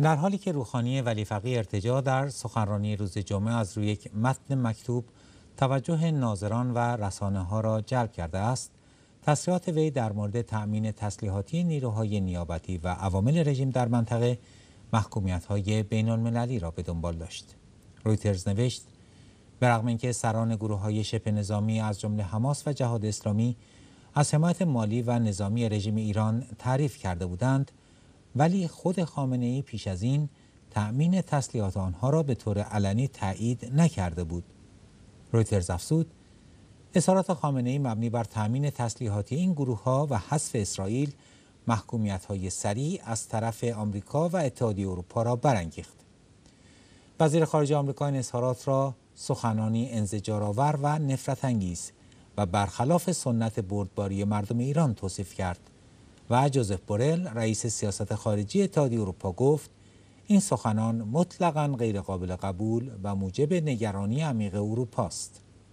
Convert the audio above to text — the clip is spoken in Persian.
در حالی که روحانی ولی ارتجا در سخنرانی روز جمعه از روی یک متن مکتوب توجه ناظران و رسانه ها را جلب کرده است تصریحات وی در مورد تأمین تسلیحاتی نیروهای نیابتی و عوامل رژیم در منطقه محکومیت های بین المللی را به دنبال داشت رویترز نوشت به اینکه سران گروه های شپ نظامی از جمله حماس و جهاد اسلامی از حمایت مالی و نظامی رژیم ایران تعریف کرده بودند ولی خود خامنه ای پیش از این تأمین تسلیحات آنها را به طور علنی تایید نکرده بود رویترز افزود اظهارات خامنه ای مبنی بر تأمین تسلیحاتی این گروه ها و حذف اسرائیل محکومیت های سریع از طرف آمریکا و اتحادیه اروپا را برانگیخت. وزیر خارجه آمریکا این اظهارات را سخنانی انزجارآور و نفرت انگیز و برخلاف سنت بردباری مردم ایران توصیف کرد. و جوزف بورل رئیس سیاست خارجی اتحادیه اروپا گفت این سخنان مطلقا غیرقابل قبول و موجب نگرانی عمیق اروپا است